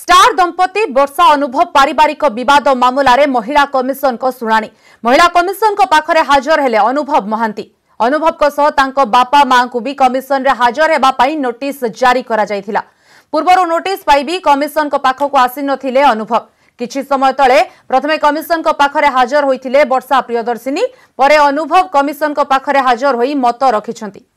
star दपति बर्षा अनुभव पारिवारिक महिला को मम महिला शुला को पाखरे हाजर हेले अनुभव अनुभव को सह त बापा मा कमिसनरे हाजर पई नोटिस जारी करा पूर्व नोटि कमिसनको पाखु आसिन अनुभव किछि समय तळे प्रथमे कमिसनको पाख्या हाजर हुर्षा परे अनुभव को पाखरे हाजर होई मत रि